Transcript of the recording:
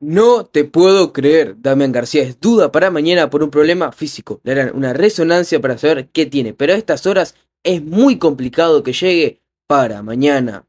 No te puedo creer, Damián García es duda para mañana por un problema físico. Le harán una resonancia para saber qué tiene, pero a estas horas es muy complicado que llegue para mañana.